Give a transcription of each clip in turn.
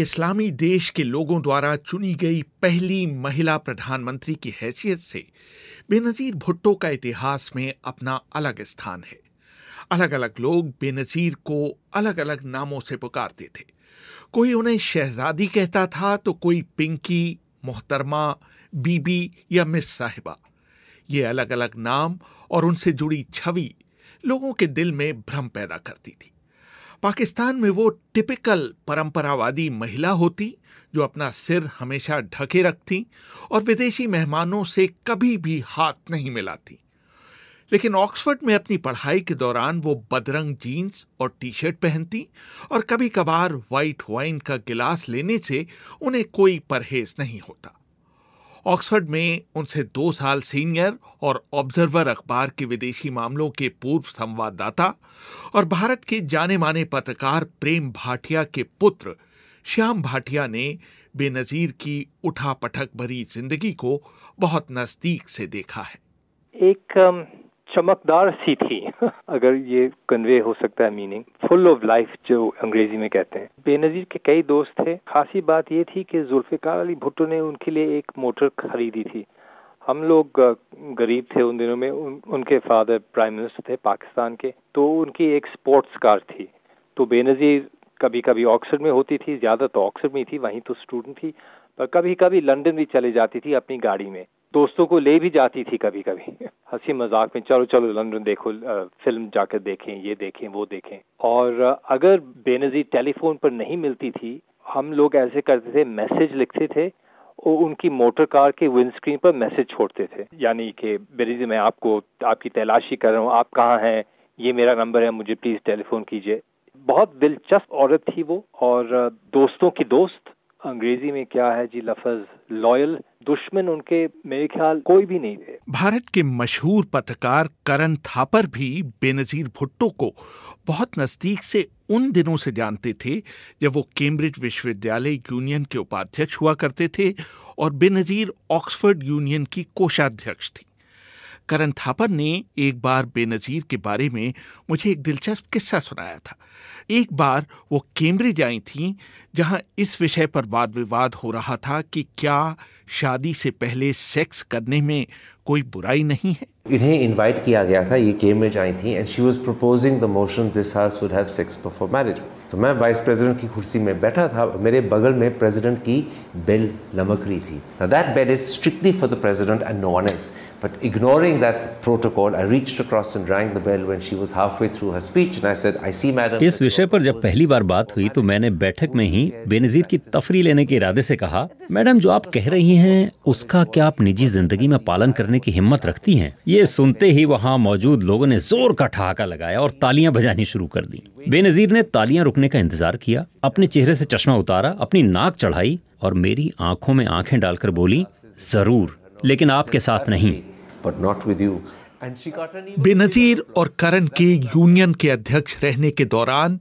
ایک اسلامی دیش کے لوگوں دوارا چنی گئی پہلی مہیلا پردھان منتری کی حیثیت سے بے نظیر بھٹو کا اتہاس میں اپنا الگ استھان ہے الگ الگ لوگ بے نظیر کو الگ الگ ناموں سے پکارتے تھے کوئی انہیں شہزادی کہتا تھا تو کوئی پنکی محترمہ بی بی یا مس صاحبہ یہ الگ الگ نام اور ان سے جڑی چھوی لوگوں کے دل میں بھرم پیدا کرتی تھی پاکستان میں وہ ٹپکل پرمپراوادی وادی مہیلا ہوتی جو اپنا سر ہمیشہ ڈھکے رکھتی اور ودیشی مہمانوں سے کبھی بھی ہاتھ نہیں ملاتی لیکن آکسفرڈ میں اپنی پڑھائی کے دوران وہ بدرنگ جینز اور ٹی شرٹ پہنتی اور کبھی کبھار وائٹ وائن کا گلاس لینے سے انہیں کوئی پرہیز نہیں ہوتا آکسفرڈ میں ان سے دو سال سینئر اور آبزرور اخبار کے ودیشی معاملوں کے پور داتا اور بھارت کے جانے مانے پترکار پریم بھاٹیا کے پتر شیام بھاٹیا نے بے نظیر کی اٹھا پٹھک بھری زندگی کو بہت نزدیک سے دیکھا ہے ایک چمکدار سی تھی اگر یہ کنوے ہو سکتا ہے میننگ فل آف لائف جو انگریزی میں کہتے ہیں بے نظیر کے کئی دوست تھے خاصی بات یہ تھی کہ ذوالفقار علی بھٹو نے ان کے لیے ایک موٹر خریدی تھی ہم لوگ غریب تھے ان دنوں میں ان کے فادر پرائم منسٹر تھے پاکستان کے تو ان کی ایک اسپورٹس کار تھی تو بے نظیر کبھی کبھی آکسفرڈ میں ہوتی تھی زیادہ تو آکسفرڈ میں ہی تھی وہیں تو اسٹوڈنٹ تھی پر کبھی کبھی لنڈن بھی چلے جاتی تھی اپنی گاڑی میں دوستوں کو لے بھی جاتی تھی کبھی کبھی ہنسی مذاق میں چلو چلو لندن دیکھو فلم جا کر دیکھیں یہ دیکھیں وہ دیکھیں اور اگر بے نظیر ٹیلی فون پر نہیں ملتی تھی ہم لوگ ایسے کرتے تھے میسج لکھتے تھے اور ان کی موٹر کار کے ونڈ اسکرین پر میسج چھوڑتے تھے یعنی کہ بے نظیر جی، میں آپ کو آپ کی تلاشی کر رہا ہوں آپ کہاں ہیں یہ میرا نمبر ہے مجھے پلیز ٹیلی فون کیجیے بہت دلچسپ عورت تھی وہ اور دوستوں کی دوست انگریزی میں کیا ہے جی لفظ دشمن ان کے میرے خیال کوئی بھی نہیں تھے بھارت کے مشہور پترکار کرن تھاپر بھی بے نظیر بھٹو کو بہت نزدیک سے ان دنوں سے جانتے تھے جب وہ کیمبرج وشو ودیالیہ یونین کے اپادھیکش ہوا کرتے تھے اور بے نظیر آکسفرڈ یونین کی کوشا تھی کرن تھاپر نے ایک بار بے نظیر کے بارے میں مجھے ایک دلچسپ قصہ سنایا تھا ایک بار وہ کیمبرج آئی تھیں جہاں اس وشے پر واد وواد ہو رہا تھا کہ کیا شادی سے پہلے سیکس کرنے میں کوئی برائی نہیں ہے انہیں انوائٹ کیا گیا تھا یہ کیمبرج آئی تھیں and she was proposing the motion this house would have sex before marriage تو میں وائس پریزیڈنٹ کی کرسی میں بیٹھا تھا میرے بغل میں پریزیڈنٹ کی بیل لمک رہی تھی نا that bed is strictly for the president and no one else but ignoring that protocol I reach across and rang the bell when she was half way through her speech I said I see madam اس وشے پر جب پہلی بار بات ہوئی تو میں نے بیٹھک میں ہی بے نظیر کی تفریح لینے کے ارادے سے کہا میڈم جو آپ کہہ رہی ہیں اس کا کیا آپ نجی زندگی میں پالن کرنے کی ہمت رکھتی ہیں یہ سنتے ہی وہاں موجود لوگوں نے زور کا ٹھہاکہ لگایا اور تالیاں بجانی شروع کر دی بے نظیر نے تالیاں رکنے کا انتظار کیا اپنے چہرے سے چشمہ اتارا اپنی ناک چڑھائی اور میری آنکھوں میں آنکھیں ڈال کر بولی ضرور لیکن آپ کے ساتھ نہیں بے نظیر اور کرن کے یونین کے ادھیکش رہنے کے دوران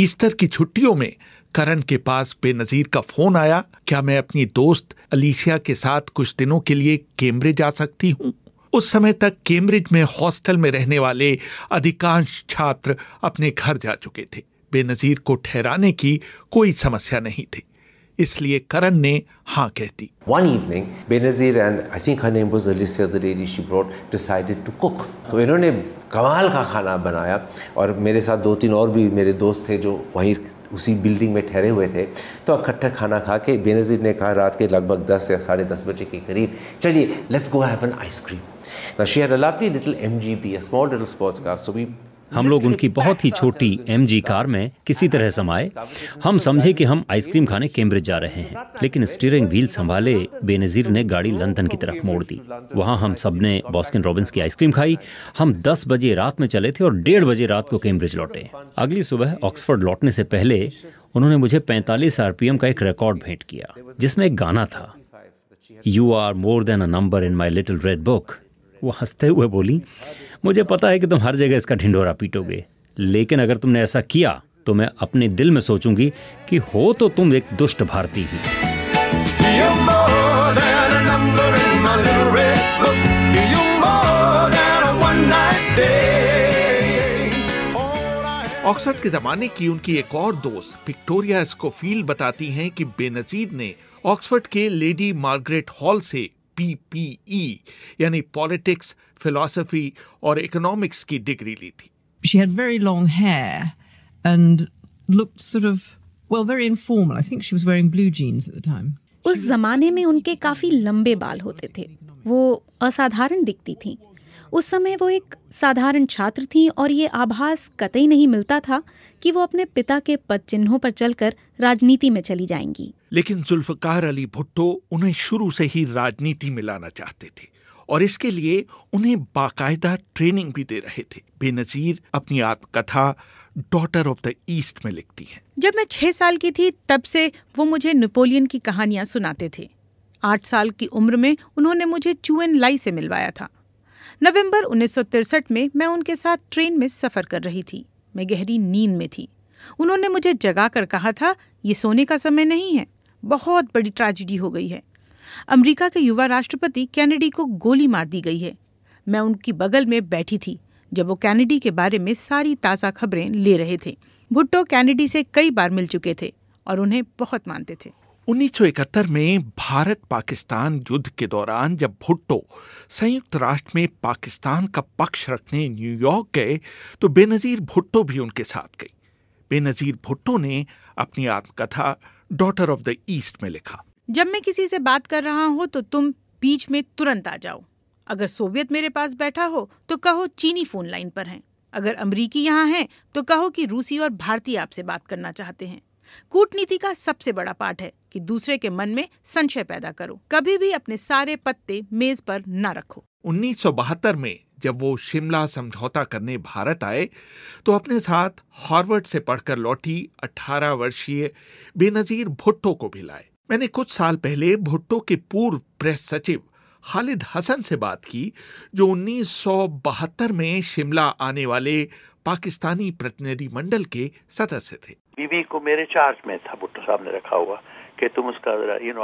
ایسٹر کی چھٹیوں میں کرن کے پاس بے نظیر کا فون آیا کیا میں اپنی دوست علیشیا کے ساتھ کچھ دنوں کے لیے کیمبرج آ سکتی ہوں اس سمے تک کیمبرج میں ہاسٹل میں رہنے والے ادھکانش چھاتر اپنے گھر جا چکے تھے بے نظیر کو ٹھہرانے کی کوئی سمسیا نہیں تھی اس لیے کرن نے ہاں کہتی one evening Benazir and I think her name was Alicia the lady she brought decided to cook تو انہوں نے کمال کا کھانا بنایا اور میرے ساتھ دو تین اور بھی میرے دوست تھے جو وہیں اسی بلڈنگ میں ٹھہرے ہوئے تھے تو اکٹھا کھانا کھا کے بینظیر نے کہا رات کے لگ بھگ دس یا ساڑھے دس بجے کے قریب چلیے let's go have an ice cream نشیہ اللہ ایم جی پی اسمال ڈٹل اسپورٹس کا سو بھی ہم لوگ ان کی بہت ہی چھوٹی ایم جی کار میں کسی طرح سمائے ہم سمجھے کہ ہم آئس کریم کھانے کیمبرج جا رہے ہیں لیکن اسٹیرنگ ویل سنبھالے بے نظیر نے گاڑی لندن کی طرف موڑ دی وہاں ہم سب نے باسکن رابنس کی آئس کریم کھائی ہم دس بجے رات میں چلے تھے اور ڈیڑھ بجے رات کو کیمبرج لوٹے اگلی صبح آکسفرڈ لوٹنے سے پہلے انہوں نے مجھے پینتالیس آر پی ایم کا ایک ریکارڈ بھیٹ کیا جس میں ایک گانا تھا you are more than a number in my little red book وہ ہنستے ہوئے بولی مجھے پتا ہے کہ تم ہر جگہ اس کا ڈھنڈورا پیٹو گے لیکن اگر تم نے ایسا کیا تو میں اپنے دل میں سوچوں گی کہ ہو تو تم ایک دشٹ بھارتی ہی آکسفرڈ کے زمانے کی ان کی ایک اور دوست وکٹوریا اسکوفیل بتاتی ہیں کہ بے نظیر نے آکسفرڈ کے لیڈی مارگریٹ ہال سے پی پی ای یعنی پالیٹکس فلاسفی اور اکنامکس کی ڈگری لی تھی she had very long hair and look sort of well very informal I think she was wearing blue jeans at the time اس زمانے میں ان کے کافی لمبے بال ہوتے تھے وہ اسادھارن دکھتی تھیں اس سمے وہ ایک سادھارن چھاتر تھیں اور یہ آبھاس قطعی نہیں ملتا تھا کہ وہ اپنے پتا کے چنہوں پر چل کر راجنیتی میں چلی جائیں گی لیکن ذوالفقار علی بھٹو انہیں انہیں شروع سے ہی راجنیتی چاہتے تھے اور اس کے لیے باقاعدہ ٹریننگ بھی دے رہے تھے بے نظیر اپنی آتم کتھا ڈاٹر آف دا ایسٹ میں لکھتی ہیں جب میں چھ سال کی تھی تب سے وہ مجھے نپولین کی کہانیاں سناتے تھے آٹھ سال کی عمر میں انہوں نے مجھے چوئن لائی سے ملوایا تھا نومبر انیس سو ترسٹھ میں میں ان کے ساتھ ٹرین میں سفر کر رہی تھی میں گہری نیند میں تھی انہوں نے مجھے جگا کر کہا تھا یہ سونے کا سمے نہیں ہے بہت بڑی ٹریجڈی ہو گئی ہے امریکہ کے یووا راشٹرپتی کینیڈی کو گولی مار دی گئی ہے میں ان کی بغل میں بیٹھی تھی جب وہ کینیڈی کے بارے میں ساری تازہ خبریں لے رہے تھے بھٹو کینیڈی سے کئی بار مل چکے تھے اور انہیں بہت مانتے تھے انیس سو اکہتر میں بھارت پاکستان یدھ کے دوران جب بھٹو سنیکت راشٹر میں پاکستان کا پکش رکھنے نیو یارک گئے تو بے نظیر بھٹو بھی ان کے ساتھ گئی بے نظیر بھٹو نے اپنی آتم کتھا ڈاٹر آف دا ایسٹ میں لکھا جب میں کسی سے بات کر رہا ہوں تو تم بیچ میں ترنت آ جاؤ اگر سوویت میرے پاس بیٹھا ہو تو کہو چینی فون لائن پر ہیں اگر امریکی یہاں ہیں تو کہو کہ روسی اور بھارتی آپ سے بات کرنا چاہتے ہیں کوٹنیتی کا سب سے بڑا پارٹ ہے کہ دوسرے کے من میں سنش پیدا کرو کبھی بھی اپنے سارے پتے پر نہ رکھو انیس سو بہتر میں جب وہ شملہ سمجھوتا کرنے آئے تو اپنے ساتھ ہاروڈ سے پڑھ کر لوٹی اٹھارہ وسیع بے نظیر بھٹو کو بھی لائے میں نے کچھ سال پہلے بھٹو کے پورا پرچو خالد حسن سے بات کی جو انیس سو بہتر میں شملہ آنے والے پاکستانی پرتندی منڈل کے سدسیہ تھے بی بی کو میرے چارج میں تھا بھٹو صاحب نے رکھا ہوا کہ تم اس کا یو یو نو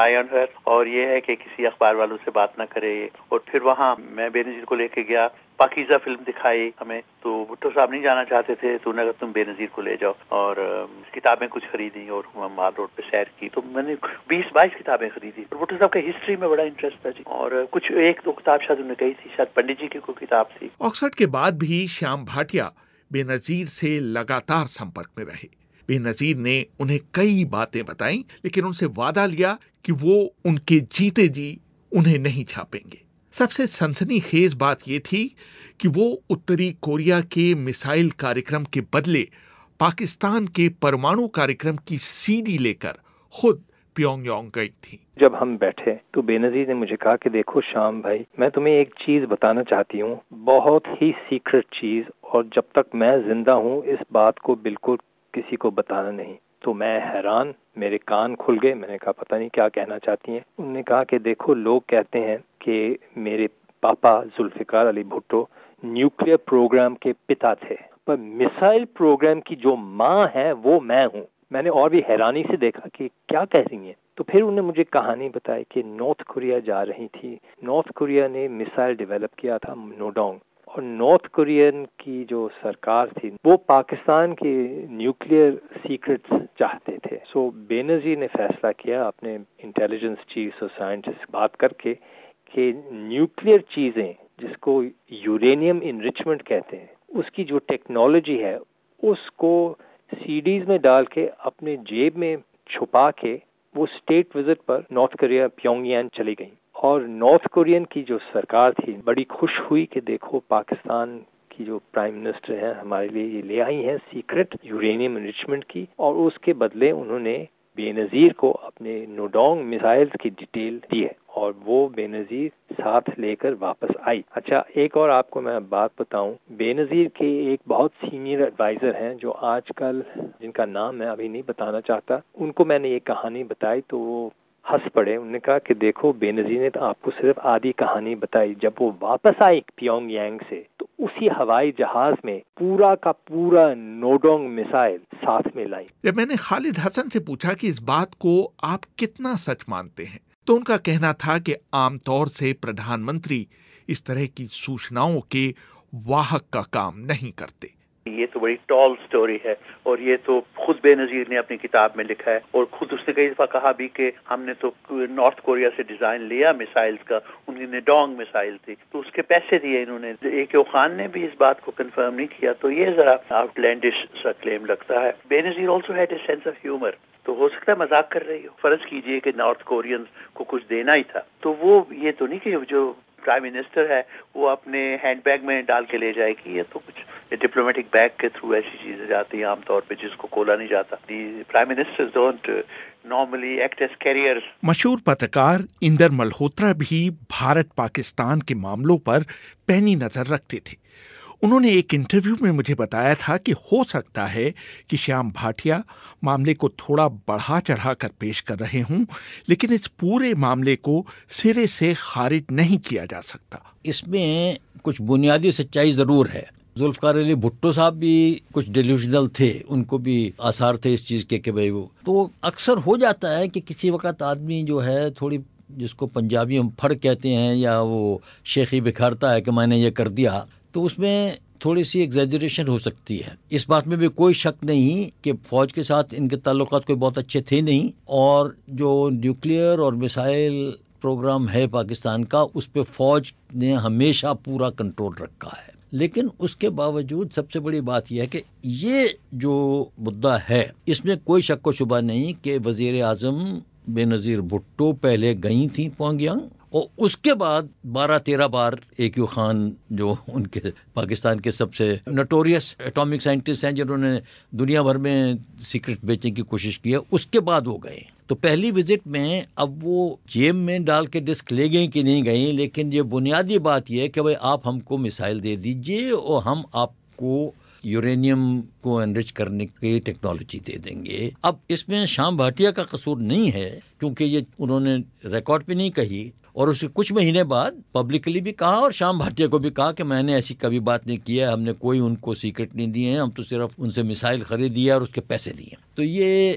آئی آن ہر اور یہ ہے کہ کسی اخبار والوں سے بات نہ کرے اور پھر وہاں میں بے نظیر کو لے کے گیا پاکیزہ فلم دکھائی ہمیں تو بھٹو صاحب نہیں جانا چاہتے تھے تو نے کہا تم بے نظیر کو لے جاؤ اور um, کتابیں کچھ خریدیں اور مال روڈ پہ سیر کی تو میں نے بیس بائیس کتابیں خریدی اور بھٹو صاحب کا ہسٹری میں بڑا انٹرسٹ تھا جی اور کچھ ایک دو کتاب شاید انہوں نے کہی تھی شاید پنڈت جی کی کوئی کتاب تھی آکسفرڈ کے بعد بھی شیام بھاٹیا بے نظیر سے لگاتار سمپرک میں رہے بے نظیر نے انہیں کئی باتیں بتائیں لیکن ان سے وعدہ لیا کہ وہ ان کے جیتے جی انہیں نہیں چھاپیں گے سب سے سنسنی خیز بات یہ تھی کہ وہ اتری کوریا کے میسائل کارکرم کے بدلے پاکستان کے پرمانو کارکرم کی سیڈی لے کر خود پیونگ یونگ گئی تھی جب ہم بیٹھے تو بے نظیر نے مجھے کہا کہ دیکھو شام بھائی میں تمہیں ایک چیز بتانا چاہتی ہوں بہت ہی سیکرٹ چیز اور جب تک میں زندہ ہوں اس بات کو بالکل کسی کو بتانا نہیں تو میں حیران میرے کان کھل گئے میں نے کہا پتہ نہیں کیا کہنا چاہتی ہیں انہوں نے کہا کہ دیکھو لوگ کہتے ہیں کہ میرے پاپا ذوالفقار علی بھٹو نیوکلیر پروگرام کے پتا تھے پر میسائل پروگرام کی جو ماں ہے وہ میں ہوں میں نے اور بھی حیرانی سے دیکھا کہ کیا کہہ رہی ہیں تو پھر انہیں مجھے کہانی بتائی کہ نارتھ کوریا جا رہی تھی نارتھ کوریا نے میسائل ڈیولپ کیا تھا نو اور نارتھ کورین کی جو سرکار تھی وہ پاکستان کے نیوکلیر سیکرٹس چاہتے تھے سو بینزی نے فیصلہ کیا اپنے انٹیلیجنس چیف اور سائنٹسٹ بات کر کے کہ نیوکلیر چیزیں جس کو یورینیم انرچمنٹ کہتے ہیں اس کی جو ٹیکنالوجی ہے اس کو سی ڈیز میں ڈال کے اپنے جیب میں چھپا کے وہ اسٹیٹ وزٹ پر نارتھ کوریا پیونگیان چلی گئیں اور نارتھ کورین کی جو سرکار تھی بڑی خوش ہوئی کہ دیکھو پاکستان کی جو پرائم منسٹر ہیں ہمارے لیے یہ لے آئی ہیں سیکرٹ یورینیم انریچمنٹ کی اور اس کے بدلے انہوں نے بے نظیر کو اپنے نوڈونگ میزائل کی ڈیٹیل دی ہے اور وہ بے نظیر ساتھ لے کر واپس آئی اچھا ایک اور آپ کو میں بات بتاؤں بے نظیر کے ایک بہت سینئر ایڈوائزر ہیں جو آج کل جن کا نام میں ابھی نہیں بتانا چاہتا ان کو میں نے یہ کہانی بتائی تو وہ ہنس پڑے انہوں نے کہا کہ دیکھو بے نظیر نے تو آپ کو صرف آدھی کہانی بتائی جب وہ واپس آئی پیونگ یانگ سے تو اسی ہوائی جہاز میں پورا کا پورا نوڈونگ میسائل ساتھ میں لائی جب میں نے خالد حسن سے پوچھا کہ اس بات کو آپ کتنا سچ مانتے ہیں تو ان کا کہنا تھا کہ عام طور سے پردھان منتری اس طرح کی سوچناؤں کے واہک کا کام نہیں کرتے یہ تو بڑی ٹال سٹوری ہے اور یہ تو خود بے نظیر نے اپنی کتاب میں لکھا ہے اور خود اس نے کئی دفعہ کہا بھی کہ ہم نے تو نارتھ کوریا سے ڈیزائن لیا میسائل کا انہوں نے ڈانگ میسائل تھی تو اس کے پیسے دیے انہوں نے اے خان نے بھی اس بات کو کنفرم نہیں کیا تو یہ ذرا آؤٹ لینڈش سا کلیم لگتا ہے Benazir also had a sense of humour تو ہو سکتا ہے مذاق کر رہی ہو فرض کیجئے کہ نارتھ کورین کو کچھ دینا ہی تھا تو وہ یہ تو نہیں کہ جو پرائم منسٹر ہے وہ اپنے ہینڈ بیگ میں ڈال کے لے جائے گی یہ تو کچھ ڈپلومیٹک بیگ کے تھرو ایسی چیزیں جاتی ہیں عام طور پہ جس کو کھولا نہیں جاتا prime minister don't normally act as career مشہور پترکار اندر ملہوترا بھی بھارت پاکستان کے معاملوں پر پہنی نظر رکھتے تھے انہوں نے ایک انٹرویو میں مجھے بتایا تھا کہ ہو سکتا ہے کہ شیام بھاٹیا معاملے کو تھوڑا بڑھا چڑھا کر پیش کر رہے ہوں لیکن اس پورے معاملے کو سرے سے خارج نہیں کیا جا سکتا اس میں کچھ بنیادی سچائی ضرور ہے ذوالفقار علی بھٹو صاحب بھی کچھ ڈیلیوژنل تھے ان کو بھی آثار تھے اس چیز کے کہ بھائی وہ تو اکثر ہو جاتا ہے کہ کسی وقت آدمی جو ہے تھوڑی جس کو پنجابی ہم پھڑ کہتے ہیں یا وہ شیخی بکھارتا ہے کہ میں نے یہ کر دیا تو اس میں تھوڑی سی ایگزیجریشن ہو سکتی ہے اس بات میں بھی کوئی شک نہیں کہ فوج کے ساتھ ان کے تعلقات کوئی بہت اچھے تھے نہیں اور جو نیوکلیئر اور میسائل پروگرام ہے پاکستان کا اس پہ فوج نے ہمیشہ پورا کنٹرول رکھا ہے لیکن اس کے باوجود سب سے بڑی بات یہ ہے کہ یہ جو مدعا ہے اس میں کوئی شک و شبہ نہیں کہ وزیر اعظم بے نظیر بھٹو پہلے گئی تھیں پونگیاں اور اس کے بعد بارہ تیرہ بار اے کیو خان جو ان کے پاکستان کے سب سے نٹوریس اٹامک سائنٹسٹ ہیں جنہوں نے دنیا بھر میں سیکرٹ بیچنے کی کوشش کی ہے اس کے بعد وہ گئے تو پہلی وزٹ میں اب وہ جیب میں ڈال کے ڈسک لے گئیں کہ نہیں گئیں لیکن یہ بنیادی بات یہ ہے کہ بھائی آپ ہم کو مسائل دے دیجیے ہم آپ کو یورینیم کو انرچ کرنے کی ٹیکنالوجی دے دیں گے اب اس میں شام بھاٹیا کا قصور نہیں ہے کیونکہ یہ انہوں نے ریکارڈ پہ نہیں کہی اور اس کے کچھ مہینے بعد پبلکلی بھی کہا اور شام بھاٹیا کو بھی کہا کہ میں نے ایسی کبھی بات نہیں کی ہے ہم نے کوئی ان کو سیکرٹ نہیں دیے ہیں ہم تو صرف ان سے مسائل خریدی ہے اور اس کے پیسے دیے تو یہ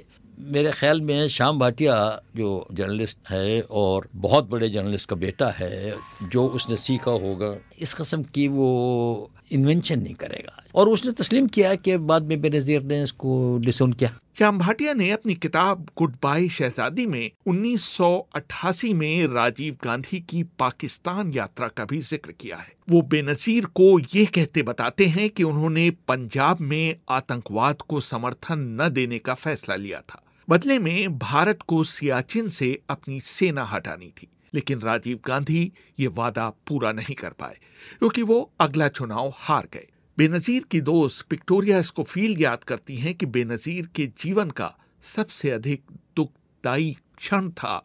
میرے خیال میں شام بھاٹیا جو جرنلسٹ ہے اور بہت بڑے جرنلسٹ کا بیٹا ہے جو اس نے سیکھا ہوگا اس قسم کی وہ انوینشن نہیں کرے گا اور اس نے تسلیم کیا کہ بعد میں بے نظیر نے اس کو ڈسون کیا شام بھاٹیا نے اپنی کتاب گڈ بائی شہزادی میں انیس سو اٹھاسی میں راجیو گاندھی کی پاکستان یاترا کا بھی ذکر کیا ہے وہ بے نظیر کو یہ کہتے بتاتے ہیں کہ انہوں نے پنجاب میں آتکواد کو سمرتھن نہ دینے کا فیصلہ لیا تھا بدلے میں بھارت کو سیاچن سے اپنی سینا ہٹانی تھی لیکن راجیو گاندھی یہ وعدہ پورا نہیں کر پائے کیونکہ وہ اگلا چناؤ ہار گئے بے نظیر کی دوست وکٹوریا اسکوفیل یاد کرتی ہیں کہ بے نظیر کے جیون کا سب سے ادھک دکھ دائی کھن تھا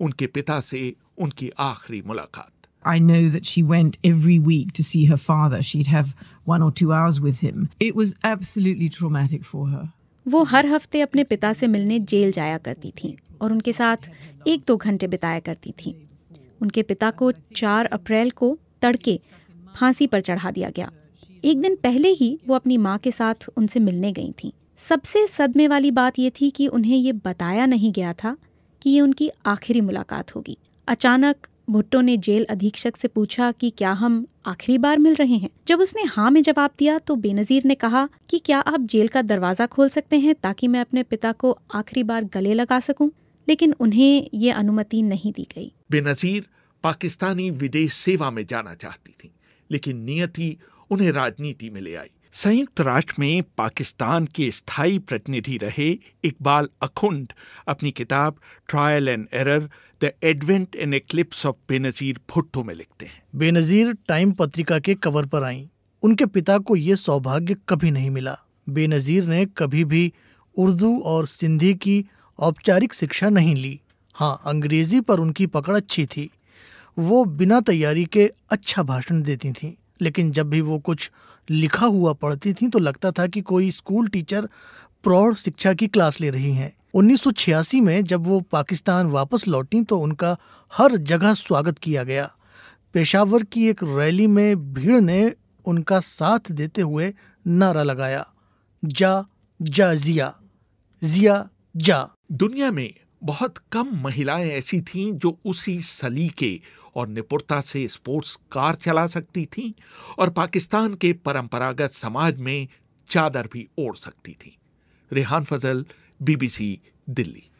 ان کے پتا سے ان کی آخری ملاقات I know that she went every week to see her father. She'd have one or two hours with him. It was absolutely traumatic for her. وہ ہر ہفتے اپنے پتا سے ملنے جیل جایا کرتی تھیں اور ان کے ساتھ ایک دو گھنٹے بتایا کرتی تھیں ان کے پتا کو چار اپریل کو تڑکے پھانسی پر چڑھا دیا گیا ایک دن پہلے ہی وہ اپنی ماں کے ساتھ ان سے ملنے گئی تھیں سب سے صدمے والی بات یہ تھی کہ انہیں یہ بتایا نہیں گیا تھا کہ یہ ان کی آخری ملاقات ہوگی اچانک بھٹو نے جیل ادھیشک سے پوچھا کہ کیا ہم آخری بار مل رہے ہیں جب اس نے ہاں میں جواب دیا تو بے نظیر نے کہا کہ کیا آپ جیل کا دروازہ کھول سکتے ہیں تاکہ میں اپنے پتا کو آخری بار گلے لگا سکوں لیکن انہیں یہ انمتی نہیں دی گئی بے نظیر پاکستانی ودیش سیوا میں جانا چاہتی تھی لیکن نیتی انہیں راجنیتی میں لے آئی سیوکت راشٹر میں پاکستان کے استھائی پرتندھی رہے اقبال اکھنڈ اپنی کتاب trial and error the advent and eclipse of Benazir Bhutto میں لکھتے ہیں بے نظیر ٹائم پتریکا کے کور پر آئیں ان کے پتا کو یہ سوبھاگیہ کبھی نہیں ملا بے نظیر نے کبھی بھی اردو اور سندھی کی اوپچارک شکشا نہیں لی ہاں انگریزی پر ان کی پکڑ اچھی تھی وہ بنا تیاری کے اچھا بھاشن دیتی تھیں لیکن جب بھی وہ کچھ لکھا ہوا پڑھتی تھیں تو لگتا تھا کہ کوئی اسکول ٹیچر پروڑ سکچھا کی کلاس لے رہی ہیں انیس سو چھیاسی میں جب وہ پاکستان واپس لوٹیں تو ان کا ہر جگہ سواگت کیا گیا پیشاور کی ایک ریلی میں بھیڑ نے ان کا ساتھ دیتے ہوئے نعرہ لگایا جا جا زیا زیا جا دنیا میں بہت کم مہیلائیں ایسی تھیں جو اسی سلیقے اور نپرتا سے اسپورٹس کار چلا سکتی تھیں اور پاکستان کے پرمپراگت سماج میں چادر بھی اوڑھ سکتی تھیں ریحان فضل بی بی سی دلی